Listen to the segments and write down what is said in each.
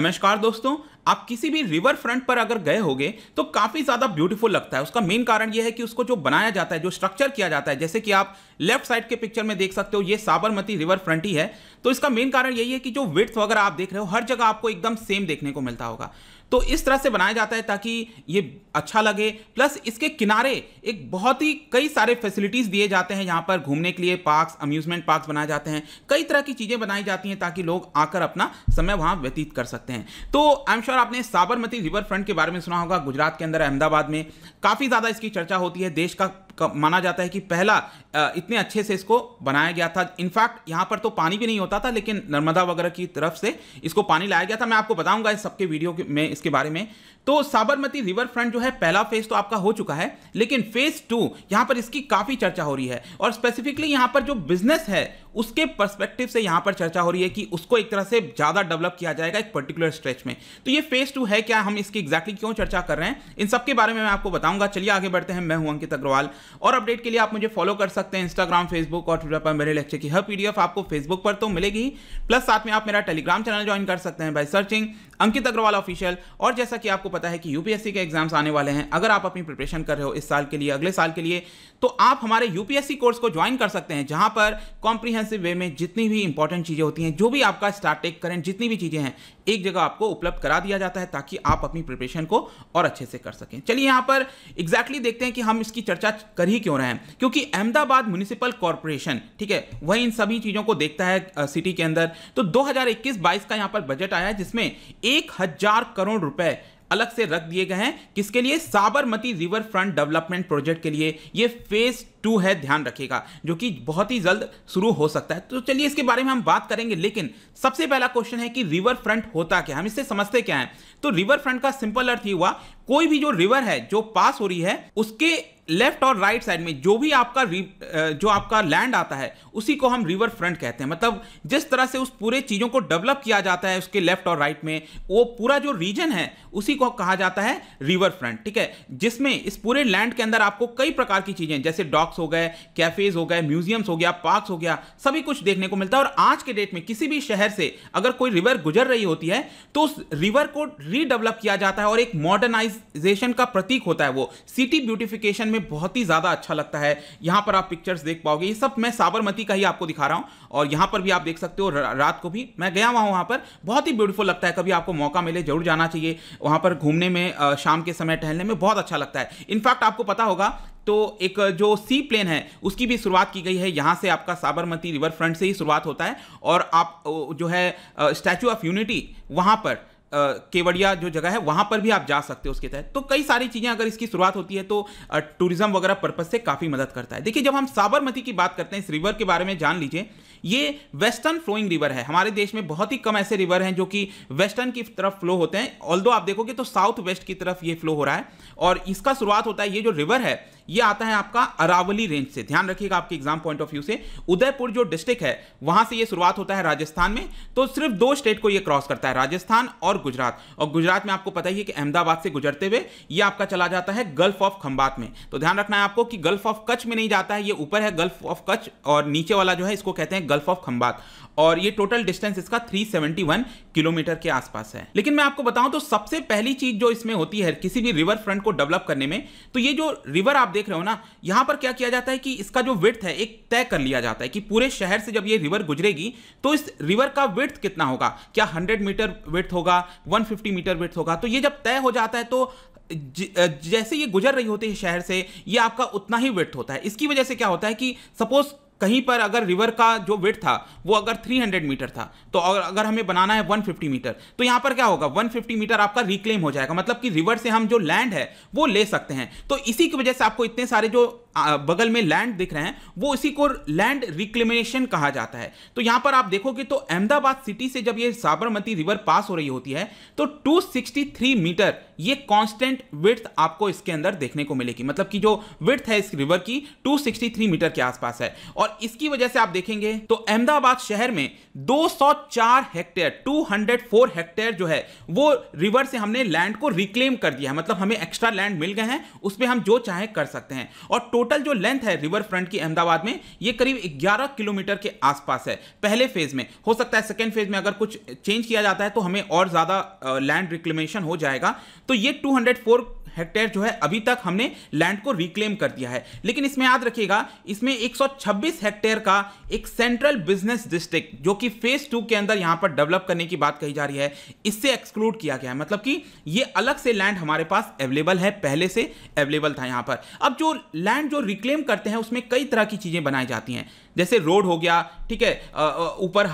नमस्कार दोस्तों आप किसी भी रिवर फ्रंट पर अगर गए होगे तो काफ़ी ज़्यादा ब्यूटीफुल लगता है उसका मेन कारण यह है कि उसको जो बनाया जाता है जो स्ट्रक्चर किया जाता है जैसे कि आप लेफ्ट साइड के पिक्चर में देख सकते हो ये साबरमती रिवर फ्रंट ही है तो इसका मेन कारण यही है कि जो विथ वगैरह आप देख रहे हो हर जगह आपको एकदम सेम देखने को मिलता होगा तो इस तरह से बनाया जाता है ताकि ये अच्छा लगे प्लस इसके किनारे एक बहुत ही कई सारे फैसिलिटीज़ दिए जाते हैं यहाँ पर घूमने के लिए पार्क्स अम्यूजमेंट पार्क्स बनाए जाते हैं कई तरह की चीज़ें बनाई जाती हैं ताकि लोग आकर अपना समय वहाँ व्यतीत कर सकते हैं तो आई एम श्योर आपने साबरमती रिवर फ्रंट के बारे में सुना होगा गुजरात के अंदर अहमदाबाद में काफ़ी ज़्यादा इसकी चर्चा होती है देश का माना जाता है कि पहला इतने अच्छे से इसको बनाया गया था इनफैक्ट यहाँ पर तो पानी भी नहीं होता था लेकिन नर्मदा वगैरह की तरफ से इसको पानी लाया गया था मैं आपको बताऊंगा इस सबके वीडियो में इसके बारे में तो साबरमती रिवर फ्रंट जो है पहला फेज तो आपका हो चुका है लेकिन फेज टू यहाँ पर इसकी काफ़ी चर्चा हो रही है और स्पेसिफिकली यहाँ पर जो बिजनेस है उसके परस्पेक्टिव से यहां पर चर्चा हो रही है कि उसको एक तरह से ज़्यादा डेवलप किया जाएगा एक पर्टिकुलर स्ट्रेच में तो ये फेज टू है क्या हम इसकी एक्जैक्टली क्यों चर्चा कर रहे हैं इन सब के बारे में मैं आपको बताऊंगा चलिए आगे बढ़ते हैं मैं हूं अंकित अग्रवाल और अपडेट के लिए आप मुझे फॉलो कर सकते हैं इंस्टाग्राम फेसबुक और ट्विटर पर मेरे लेक्चर की हर पीडीएफ आपको फेसबुक पर तो मिलेगी प्लस साथ में आप मेरा टेलीग्राम चैनल ज्वाइन कर सकते हैं by searching Ankit Agarwal official और जैसा कि आपको पता है कि यूपीएससी के एग्जाम्स आने वाले हैं अगर आप अपनी प्रिपरेशन कर रहे हो इस साल के लिए अगले साल के लिए तो आप हमारे यूपीएससी कोर्स को ज्वाइन कर सकते हैं जहां पर कॉम्प्रीहें कॉम्प्रीहेंसिव वे में जितनी भी इंपॉर्टेंट चीज़ें होती हैं जो भी आपका स्टार्टेक करंट जितनी भी चीज़ें हैं एक जगह आपको उपलब्ध करा दिया जाता है ताकि आप अपनी प्रिपरेशन को और अच्छे से कर सकें चलिए यहाँ पर एग्जैक्टली exactly देखते हैं कि हम इसकी चर्चा कर ही क्यों रहे हैं क्योंकि अहमदाबाद म्यूनिसिपल कॉरपोरेशन ठीक है वही इन सभी चीज़ों को देखता है सिटी के अंदर तो दो हज़ार का यहाँ पर बजट आया है जिसमें एक करोड़ रुपए अलग से रख दिए गए हैं किसके लिए Sabarmati river front development project के लिए ये फेज टू है ध्यान रखिएगा जो कि बहुत ही जल्द शुरू हो सकता है तो चलिए इसके बारे में हम बात करेंगे लेकिन सबसे पहला क्वेश्चन है कि रिवर फ्रंट होता क्या हम इससे समझते क्या है तो रिवर फ्रंट का सिंपल अर्थ ही हुआ कोई भी जो रिवर है जो पास हो रही है उसके लेफ्ट और राइट साइड में जो भी आपका जो आपका लैंड आता है उसी को हम रिवर फ्रंट कहते हैं मतलब जिस तरह से उस पूरे चीज़ों को डेवलप किया जाता है उसके लेफ्ट और राइट में वो पूरा जो रीजन है उसी को कहा जाता है रिवर फ्रंट ठीक है जिसमें इस पूरे लैंड के अंदर आपको कई प्रकार की चीज़ें जैसे डॉक्स हो गए कैफेज हो गए म्यूजियम्स हो गया पार्क्स हो गया सभी कुछ देखने को मिलता है और आज के डेट में किसी भी शहर से अगर कोई रिवर गुजर रही होती है तो उस रिवर को रीडेवलप किया जाता है और एक मॉडर्नाइजेशन का प्रतीक होता है वो सिटी ब्यूटिफिकेशन में में बहुत ही ज़्यादा अच्छा लगता है यहाँ पर आप पिक्चर्स देख पाओगे ये सब मैं साबरमती का ही आपको दिखा रहा हूँ और यहाँ पर भी आप देख सकते हो रात को भी मैं गया हुआ हूँ वहाँ पर बहुत ही ब्यूटीफुल लगता है कभी आपको मौका मिले जरूर जाना चाहिए वहाँ पर घूमने में शाम के समय टहलने में बहुत अच्छा लगता है इनफैक्ट आपको पता होगा तो एक जो सी प्लेन है उसकी भी शुरुआत की गई है यहाँ से आपका साबरमती रिवर फ्रंट से ही शुरुआत होता है और आप जो है स्टैचू ऑफ यूनिटी वहाँ पर केवड़िया जो जगह है वहाँ पर भी आप जा सकते हो उसके तहत तो कई सारी चीज़ें अगर इसकी शुरुआत होती है तो टूरिज्म वगैरह पर्पज़ से काफ़ी मदद करता है देखिए जब हम साबरमती की बात करते हैं इस रिवर के बारे में जान लीजिए ये वेस्टर्न फ्लोइंग रिवर है हमारे देश में बहुत ही कम ऐसे रिवर हैं जो कि वेस्टर्न की तरफ फ्लो होते हैं ऑल आप देखोगे तो साउथ वेस्ट की तरफ ये फ्लो हो रहा है और इसका शुरुआत होता है ये जो रिवर है ये आता है आपका अरावली रेंज से ध्यान रखिएगा आपके एग्जाम पॉइंट ऑफ व्यू से उदयपुर जो डिस्ट्रिक्ट है वहां से ये शुरुआत होता है राजस्थान में तो सिर्फ दो स्टेट को ये क्रॉस करता है राजस्थान और गुजरात और गुजरात में आपको पता ही है कि अहमदाबाद से गुजरते हुए ये आपका चला जाता है गल्फ ऑफ खंबात में तो ध्यान रखना है आपको कि गल्फ ऑफ कच्छ में नहीं जाता है ये ऊपर है गल्फ ऑफ कच्छ और नीचे वाला जो है इसको कहते हैं गल्फ ऑफ खंबात और ये टोटल डिस्टेंस इसका 371 किलोमीटर के आसपास है लेकिन मैं आपको बताऊं तो सबसे पहली चीज जो इसमें होती है किसी भी रिवर फ्रंट को डेवलप करने में तो ये जो रिवर आप देख रहे हो ना यहां पर क्या किया जाता है कि इसका जो विर्थ है एक तय कर लिया जाता है कि पूरे शहर से जब ये रिवर गुजरेगी तो इस रिवर का विर्थ कितना होगा क्या हंड्रेड मीटर विर्थ होगा वन मीटर विर्थ होगा तो ये जब तय हो जाता है तो जैसे ये गुजर रही होती है शहर से ये आपका उतना ही वेट होता है इसकी वजह से क्या होता है कि सपोज कहीं पर अगर रिवर का जो वेट था वो अगर 300 मीटर था तो अगर हमें बनाना है 150 मीटर तो यहाँ पर क्या होगा 150 मीटर आपका रिक्लेम हो जाएगा मतलब कि रिवर से हम जो लैंड है वो ले सकते हैं तो इसी की वजह से आपको इतने सारे जो बगल में लैंड दिख रहे हैं वो इसी को लैंड रिक्लेमेशन कहा जाता है तो यहां पर आप देखोगे तो अहमदाबाद सिटी से जब ये साबरमती रिवर पास हो रही होती है तो 263 मीटर ये कांस्टेंट विथ आपको इसके अंदर देखने को मिलेगी मतलब कि जो विथ है इस रिवर की 263 मीटर के आसपास है और इसकी वजह से आप देखेंगे तो अहमदाबाद शहर में 204 हेक्टेयर 204 हेक्टेयर जो है वो रिवर से हमने लैंड को रिक्लेम कर दिया है मतलब हमें एक्स्ट्रा लैंड मिल गए हैं उसमें हम जो चाहे कर सकते हैं और टोटल टोटल जो लेंथ है रिवर फ्रंट की अहमदाबाद में ये करीब 11 किलोमीटर के आसपास है पहले फेज में हो सकता है सेकेंड फेज में अगर कुछ चेंज किया जाता है तो हमें और ज़्यादा लैंड रिक्लेमेशन हो जाएगा तो ये 204 हेक्टेयर जो है अभी तक हमने लैंड को रिक्लेम कर दिया है लेकिन इसमें याद रखिएगा इसमें 126 हेक्टेयर का एक सेंट्रल बिजनेस डिस्ट्रिक्ट जो कि फेज टू के अंदर यहां पर डेवलप करने की बात कही जा रही है इससे एक्सक्लूड किया गया है मतलब कि ये अलग से लैंड हमारे पास अवेलेबल है पहले से अवेलेबल था यहां पर अब जो लैंड जो रिक्लेम करते हैं उसमें कई तरह की चीजें बनाई जाती हैं जैसे रोड हो गया ठीक है ऊपर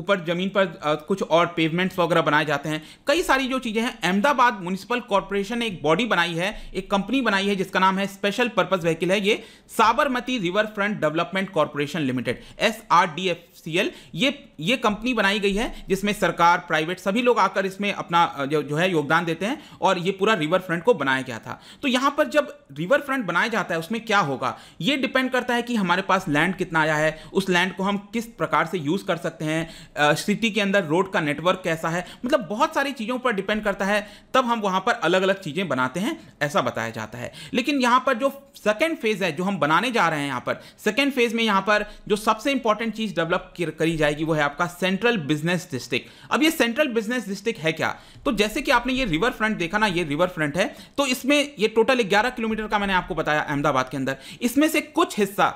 ऊपर ज़मीन पर कुछ और पेवमेंट्स वगैरह बनाए जाते हैं कई सारी जो चीज़ें हैं अहमदाबाद म्यूनसिपल कॉरपोरेशन ने एक बॉडी बनाई है एक कंपनी बनाई है जिसका नाम है स्पेशल पर्पज व्हीकल है ये Sabarmati river front development corporation limited S R D F C L ये ये कंपनी बनाई गई है जिसमें सरकार प्राइवेट सभी लोग आकर इसमें अपना जो, जो है योगदान देते हैं और ये पूरा रिवर फ्रंट को बनाया गया था तो यहाँ पर जब रिवर फ्रंट बनाया जाता है उसमें क्या होगा ये डिपेंड करता है कि हमारे पास लैंड कितना बनाया है उस लैंड को हम किस प्रकार से यूज़ कर सकते हैं सिटी के अंदर रोड का नेटवर्क कैसा है मतलब बहुत सारी चीज़ों पर डिपेंड करता है तब हम वहाँ पर अलग अलग चीज़ें बनाते हैं ऐसा बताया जाता है लेकिन यहाँ पर जो सेकेंड फेज़ है जो हम बनाने जा रहे हैं यहाँ पर सेकेंड फेज़ में यहाँ पर जो सबसे इंपॉर्टेंट चीज़ डेवलप करी जाएगी वो है आपका सेंट्रल बिजनेस डिस्ट्रिक्ट अब ये सेंट्रल बिजनेस डिस्ट्रिक्ट है क्या तो जैसे कि आपने ये रिवर फ्रंट देखा ना ये रिवर फ्रंट है तो इसमें ये टोटल 11 किलोमीटर का मैंने आपको बताया अहमदाबाद के अंदर इसमें से कुछ हिस्सा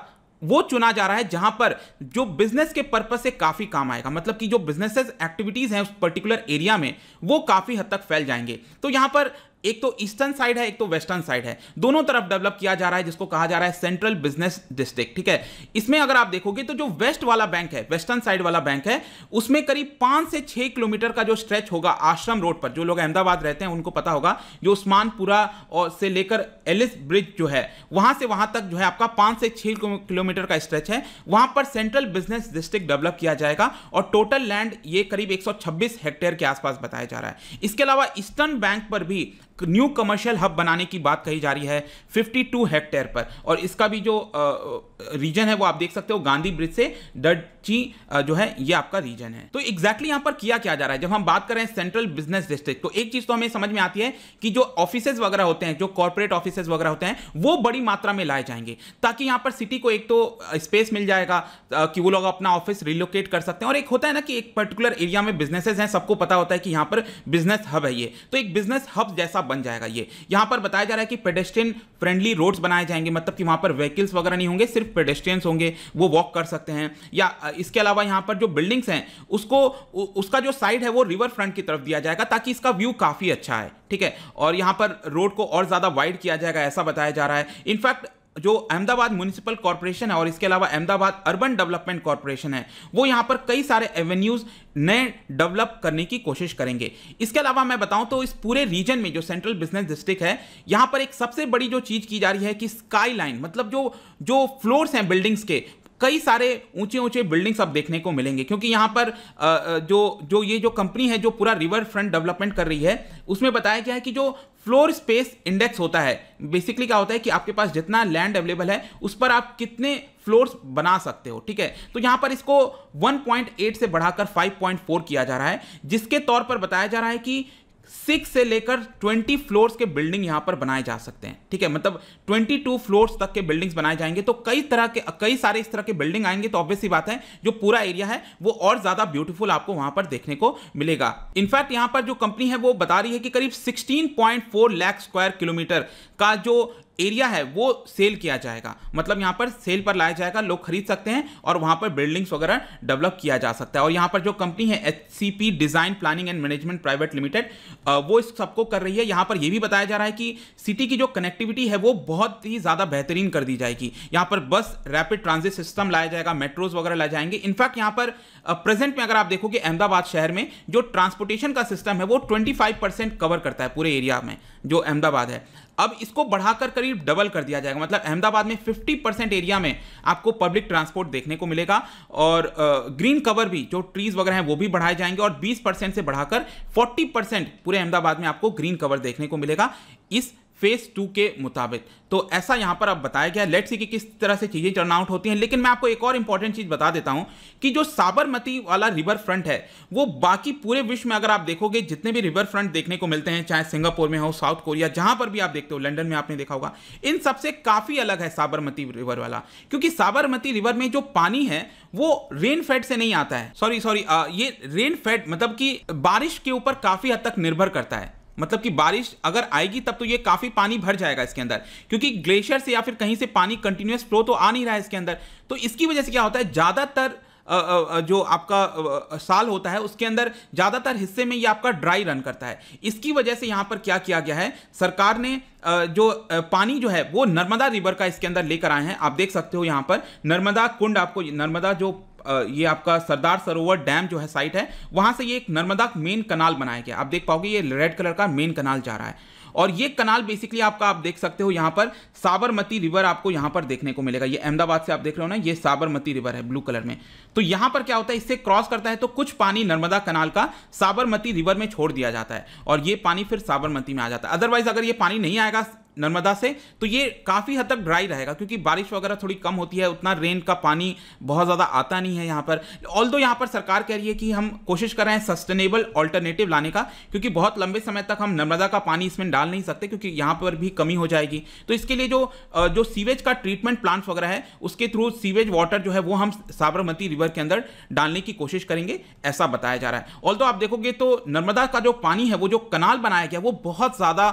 वो चुना जा रहा है जहां पर जो बिजनेस के पर्पज से काफी काम आएगा मतलब कि जो बिजनेसेस एक्टिविटीज हैं उस पर्टिकुलर एरिया में वो काफी हद तक फैल जाएंगे तो यहां पर एक तो ईस्टर्न साइड है एक तो वेस्टर्न साइड है दोनों तरफ डेवलप किया जा रहा है जिसको कहा जा रहा है सेंट्रल बिजनेस डिस्ट्रिक्ट ठीक है इसमें अगर आप देखोगे तो जो वेस्ट वाला बैंक है वेस्टर्न साइड वाला बैंक है उसमें करीब पांच से छह किलोमीटर का जो स्ट्रेच होगा आश्रम रोड पर जो लोग अहमदाबाद रहते हैं उनको पता होगा जो उस्मानपुरा और से लेकर एलिस ब्रिज जो है वहां से वहां तक जो है आपका पांच से छह किलोमीटर का स्ट्रेच है वहां पर सेंट्रल बिजनेस डिस्ट्रिक्ट डेवलप किया जाएगा और टोटल लैंड ये करीब एक हेक्टेयर के आसपास बताया जा रहा है इसके अलावा ईस्टर्न बैंक पर भी न्यू कमर्शियल हब बनाने की बात कही जा रही है 52 हेक्टेयर पर और इसका भी जो रीजन है वो आप देख सकते हो गांधी ब्रिज से डी जो है ये आपका रीजन है तो एग्जैक्टली exactly पर किया क्या जा रहा है जब हम बात करें सेंट्रल बिजनेस डिस्ट्रिक्ट तो एक चीज तो हमें समझ में आती है कि जो ऑफिस वगैरह होते हैं जो कॉर्पोरेट ऑफिस वगैरह होते हैं वो बड़ी मात्रा में लाए जाएंगे ताकि यहाँ पर सिटी को एक तो स्पेस मिल जाएगा कि वो लोग अपना ऑफिस रिलोकेट कर सकते हैं और एक होता है ना कि एक पर्टिकुलर एरिया में बिजनेसेस हैं सबको पता होता है कि यहां पर बिजनेस हब है ये तो एक बिजनेस हब जैसा बन जाएगा ये यहां पर बताया जा रहा है कि पेडेस्ट्रियन फ्रेंडली रोड्स बनाए जाएंगे मतलब कि वहां पर व्हीकल्स वगैरह नहीं होंगे सिर्फ पेडेस्ट्रियंस होंगे वो वॉक कर सकते हैं या इसके अलावा यहां पर जो बिल्डिंग्स हैं उसको उसका जो साइड है वो रिवर फ्रंट की तरफ दिया जाएगा ताकि इसका व्यू काफ़ी अच्छा है ठीक है और यहां पर रोड को और ज़्यादा वाइड किया जाएगा ऐसा बताया जा रहा है इनफैक्ट जो अहमदाबाद म्यूनिसिपल कॉरपोरेशन है और इसके अलावा अहमदाबाद अर्बन डेवलपमेंट कॉरपोरेशन है वो यहाँ पर कई सारे एवेन्यूज़ नए डेवलप करने की कोशिश करेंगे इसके अलावा मैं बताऊं तो इस पूरे रीजन में जो सेंट्रल बिजनेस डिस्ट्रिक्ट है यहाँ पर एक सबसे बड़ी जो चीज़ की जा रही है कि स्काई लाइन मतलब जो जो फ्लोर्स हैं बिल्डिंग्स के कई सारे ऊंचे ऊंचे बिल्डिंग्स आप देखने को मिलेंगे क्योंकि यहाँ पर जो जो ये जो कंपनी है जो पूरा रिवर फ्रंट डेवलपमेंट कर रही है उसमें बताया गया है कि जो फ्लोर स्पेस इंडेक्स होता है बेसिकली क्या होता है कि आपके पास जितना लैंड अवेलेबल है उस पर आप कितने फ्लोर्स बना सकते हो ठीक है तो यहां पर इसको 1.8 से बढ़ाकर 5.4 किया जा रहा है जिसके तौर पर बताया जा रहा है कि सिक्स से लेकर ट्वेंटी फ्लोर्स के बिल्डिंग यहां पर बनाए जा सकते हैं ठीक है मतलब ट्वेंटी टू फ्लोर्स तक के बिल्डिंग्स बनाए जाएंगे तो कई तरह के कई सारे इस तरह के बिल्डिंग आएंगे तो ऑब्वियसली बात है जो पूरा एरिया है वो और ज्यादा ब्यूटीफुल आपको वहां पर देखने को मिलेगा इनफैक्ट यहां पर जो कंपनी है वो बता रही है कि करीब sixteen point four square kilometre का जो एरिया है वो सेल किया जाएगा मतलब यहाँ पर सेल पर लाया जाएगा लोग खरीद सकते हैं और वहाँ पर बिल्डिंग्स वगैरह डेवलप किया जा सकता है और यहाँ पर जो कंपनी है H design planning and management private limited वो इस सबको कर रही है यहाँ पर यह भी बताया जा रहा है कि सिटी की जो कनेक्टिविटी है वो बहुत ही ज़्यादा बेहतरीन कर दी जाएगी यहाँ पर बस रैपिड ट्रांजिट सिस्टम लाया जाएगा मेट्रोज वगैरह लाए जाएंगे इनफैक्ट यहाँ पर प्रेजेंट में अगर आप देखोगे अहमदाबाद शहर में जो ट्रांसपोर्टेशन का सिस्टम है वो ट्वेंटी परसेंट कवर करता है पूरे एरिया में जो अहमदाबाद है अब इसको बढ़ाकर करीब डबल कर दिया जाएगा मतलब अहमदाबाद में 50 परसेंट एरिया में आपको पब्लिक ट्रांसपोर्ट देखने को मिलेगा और ग्रीन कवर भी जो ट्रीज वगैरह हैं वो भी बढ़ाए जाएंगे और 20 परसेंट से बढ़ाकर 40 परसेंट पूरे अहमदाबाद में आपको ग्रीन कवर देखने को मिलेगा इस फेज़ टू के मुताबिक तो ऐसा यहां पर अब बताया गया लेट्स सी कि किस तरह से चीज़ें टर्न आउट होती हैं लेकिन मैं आपको एक और इंपॉर्टेंट चीज़ बता देता हूं कि जो साबरमती वाला रिवर फ्रंट है वो बाकी पूरे विश्व में अगर आप देखोगे जितने भी रिवर फ्रंट देखने को मिलते हैं चाहे सिंगापुर में हो साउथ कोरिया जहां पर भी आप देखते हो लंडन में आपने देखा होगा इन सबसे काफ़ी अलग है साबरमती रिवर वाला क्योंकि साबरमती रिवर में जो पानी है वो रेन फेड से नहीं आता है सॉरी सॉरी ये रेन फेड मतलब कि बारिश के ऊपर काफ़ी हद तक निर्भर करता है मतलब कि बारिश अगर आएगी तब तो ये काफ़ी पानी भर जाएगा इसके अंदर क्योंकि ग्लेशियर से या फिर कहीं से पानी कंटिन्यूस फ्लो तो आ नहीं रहा है इसके अंदर तो इसकी वजह से क्या होता है ज़्यादातर जो आपका साल होता है उसके अंदर ज़्यादातर हिस्से में ये आपका ड्राई रन करता है इसकी वजह से यहाँ पर क्या किया गया है सरकार ने जो पानी जो है वो नर्मदा रिवर का इसके अंदर लेकर आए हैं आप देख सकते हो यहाँ पर नर्मदा कुंड आपको नर्मदा जो ये आपका सरदार सरोवर डैम जो है साइट है वहां से ये एक नर्मदा मेन कनाल बनाया गया आप देख पाओगे ये रेड कलर का मेन कनाल जा रहा है और ये कनाल बेसिकली आपका आप देख सकते हो यहां पर साबरमती रिवर आपको यहां पर देखने को मिलेगा ये अहमदाबाद से आप देख रहे हो ना ये साबरमती रिवर है ब्लू कलर में तो यहां पर क्या होता है इससे क्रॉस करता है तो कुछ पानी नर्मदा कनाल का साबरमती रिवर में छोड़ दिया जाता है और ये पानी फिर साबरमती में आ जाता है अदरवाइज अगर ये पानी नहीं आएगा नर्मदा से तो ये काफ़ी हद तक ड्राई रहेगा क्योंकि बारिश वगैरह थोड़ी कम होती है उतना रेन का पानी बहुत ज़्यादा आता नहीं है यहाँ पर ऑल दो यहाँ पर सरकार कह रही है कि हम कोशिश कर रहे हैं सस्टेनेबल ऑल्टरनेटिव लाने का क्योंकि बहुत लंबे समय तक हम नर्मदा का पानी इसमें डाल नहीं सकते क्योंकि यहाँ पर भी कमी हो जाएगी तो इसके लिए जो जो सीवेज का ट्रीटमेंट प्लांट्स वगैरह है उसके थ्रू सीवेज वाटर जो है वो हम साबरमती रिवर के अंदर डालने की कोशिश करेंगे ऐसा बताया जा रहा है ऑल आप देखोगे तो नर्मदा का जो पानी है वो जो कनाल बनाया गया वो बहुत ज़्यादा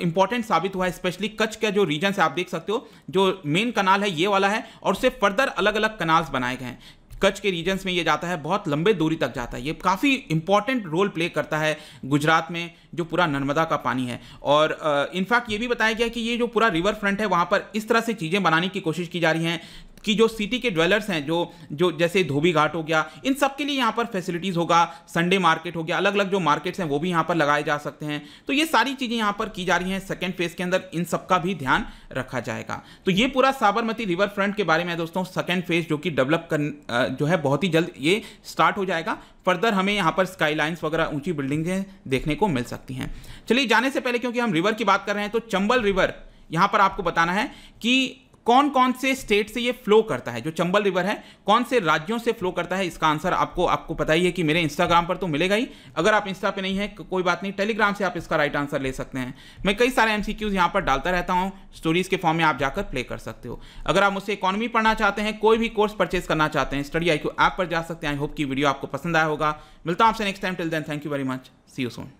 इंपॉर्टेंट साबित हुआ है स्पेशली कच्छ का जो रीजन है आप देख सकते हो जो मेन कनाल है ये वाला है और उससे फर्दर अलग अलग कनाल्स बनाए गए हैं कच्छ के रीजन्स में ये जाता है बहुत लंबे दूरी तक जाता है ये काफ़ी इंपॉर्टेंट रोल प्ले करता है गुजरात में जो पूरा नर्मदा का पानी है और इनफैक्ट ये भी बताया गया कि ये जो पूरा रिवर फ्रंट है वहाँ पर इस तरह से चीज़ें बनाने की कोशिश की जा रही हैं कि जो सिटी के ड्वेलर्स हैं जो जो जैसे धोबी घाट हो गया इन सब के लिए यहाँ पर फैसिलिटीज़ होगा संडे मार्केट हो गया अलग अलग जो मार्केट्स हैं वो भी यहाँ पर लगाए जा सकते हैं तो ये सारी चीज़ें यहाँ पर की जा रही हैं सेकेंड फेज के अंदर इन सब का भी ध्यान रखा जाएगा तो ये पूरा साबरमती रिवर फ्रंट के बारे में दोस्तों सेकेंड फेज जो कि डेवलप कर जो है बहुत ही जल्द ये स्टार्ट हो जाएगा फर्दर हमें यहाँ पर स्काई वगैरह ऊंची बिल्डिंगें देखने को मिल सकती हैं चलिए जाने से पहले क्योंकि हम रिवर की बात कर रहे हैं तो चंबल रिवर यहाँ पर आपको बताना है कि कौन कौन से स्टेट से ये फ्लो करता है जो चंबल रिवर है कौन से राज्यों से फ्लो करता है इसका आंसर आपको आपको पता ही है कि मेरे इंस्टाग्राम पर तो मिलेगा ही अगर आप इंस्टा पे नहीं है कोई बात नहीं टेलीग्राम से आप इसका राइट आंसर ले सकते हैं मैं कई सारे एम सी क्यूज यहाँ पर डालता रहता हूँ स्टोरीज के फॉर्म में आप जाकर प्ले कर सकते हो अगर आप मुझसे इकोनॉमी पढ़ना चाहते हैं कोई भी कोर्स परचेज करना चाहते हैं स्टडी आई ऐप पर जा सकते हैं आई होप की वीडियो आपको पसंद आया होगा मिलता हूँ आपसे next time till then thank you very much see you Son